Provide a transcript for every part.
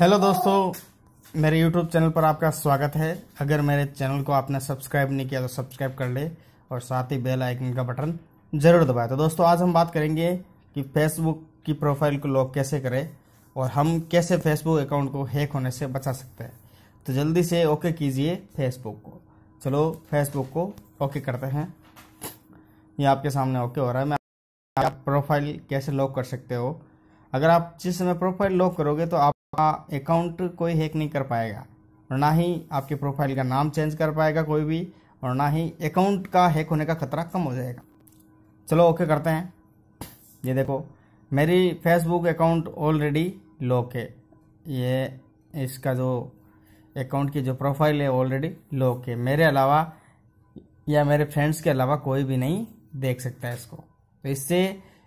hello दोस्तों मेरे YouTube channel पर आपका स्वागत है अगर मेरे चैनल को आपने सब्सक्राइब नहीं किया तो सब्सक्राइब कर ले और साथ ही बेल आइकन का बटन ज़रूर दबाए तो दोस्तों आज हम बात करेंगे कि फेसबुक की प्रोफाइल को लॉक कैसे करें और हम कैसे फेसबुक अकाउंट को हैक होने से बचा सकते हैं तो जल्दी से ओके कीजिए फेसबुक को चलो फेसबुक को ओके करते हैं ये आपके सामने ओके हो रहा है मैं आप प्रोफाइल कैसे लॉक कर सकते हो अगर आप जिस समय प्रोफाइल लॉक करोगे तो आप आपका अकाउंट कोई हैक नहीं कर पाएगा और ना ही आपके प्रोफाइल का नाम चेंज कर पाएगा कोई भी और ना ही अकाउंट का हैक होने का खतरा कम हो जाएगा चलो ओके करते हैं ये देखो मेरी फेसबुक अकाउंट ऑलरेडी लॉक है ये इसका जो अकाउंट की जो प्रोफाइल है ऑलरेडी लॉक है मेरे अलावा या मेरे फ्रेंड्स के अलावा कोई भी नहीं देख सकता है इसको तो इससे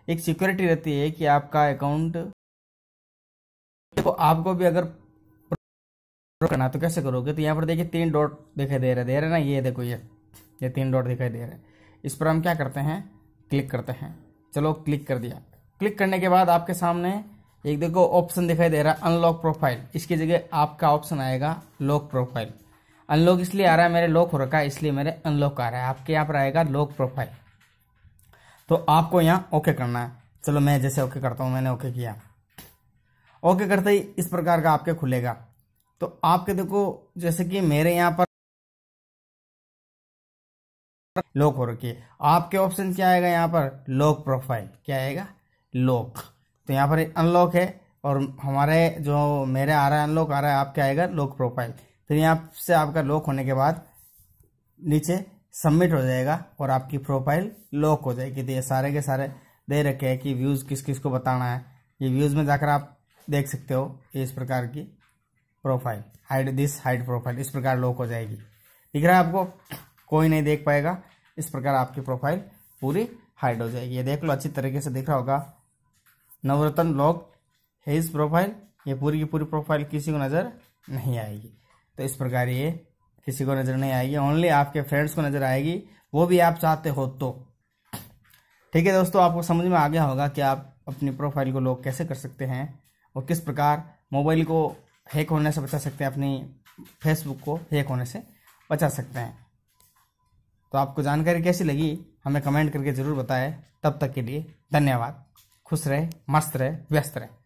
एक सिक्योरिटी रहती है कि आपका अकाउंट देखो आपको भी अगर करना तो कैसे करोगे तो यहाँ पर देखिए तीन डॉट दिखाई दे रहे दे रहे ना ये देखो ये ये तीन डॉट दिखाई दे रहे इस पर हम क्या करते हैं क्लिक करते हैं चलो क्लिक कर दिया क्लिक करने के बाद आपके सामने एक देखो ऑप्शन दिखाई दे रहा है अनलॉक प्रोफाइल इसकी जगह आपका ऑप्शन आएगा लॉक प्रोफाइल अनलॉक इसलिए आ रहा है मेरे लॉक हो रखा है इसलिए मेरे अनलॉक आ रहा है आपके यहाँ पर आएगा लॉक प्रोफाइल तो आपको यहाँ ओके करना है चलो मैं जैसे ओके करता हूँ मैंने ओके किया ओके करते ही इस प्रकार का आपके खुलेगा तो आपके देखो जैसे कि मेरे यहाँ पर लॉक हो रखी है आपके ऑप्शन क्या आएगा यहाँ पर लॉक प्रोफाइल क्या आएगा लॉक तो यहाँ पर अनलॉक है और हमारे जो मेरे आ रहा है अनलॉक आ रहा है आपके आएगा लॉक प्रोफाइल फिर यहाँ से आपका लॉक होने के बाद नीचे सबमिट हो जाएगा और आपकी प्रोफाइल लॉक हो जाएगी तो ये सारे के सारे दे रखे हैं कि व्यूज़ किस किस को बताना है ये व्यूज़ में जाकर आप देख सकते हो ये इस प्रकार की profile height this height profile इस प्रकार लॉक हो जाएगी दिख रहा है आपको कोई नहीं देख पाएगा इस प्रकार आपकी प्रोफाइल पूरी हाइड हो जाएगी ये देख लो अच्छी तरीके से दिख रहा होगा नवरत्न लॉक है इस प्रोफाइल ये पूरी की पूरी प्रोफाइल किसी को नज़र नहीं आएगी तो इस प्रकार ये किसी को नज़र नहीं आएगी ओनली आपके फ्रेंड्स को नज़र आएगी वो भी आप चाहते हो तो ठीक है दोस्तों आपको समझ में आ गया होगा कि आप अपनी प्रोफाइल को लॉक कैसे कर सकते हैं और किस प्रकार मोबाइल को हैक होने से बचा सकते हैं अपनी फेसबुक को हैक होने से बचा सकते हैं तो आपको जानकारी कैसी लगी हमें कमेंट करके ज़रूर बताएं तब तक के लिए धन्यवाद खुश रहे मस्त रहे व्यस्त रहे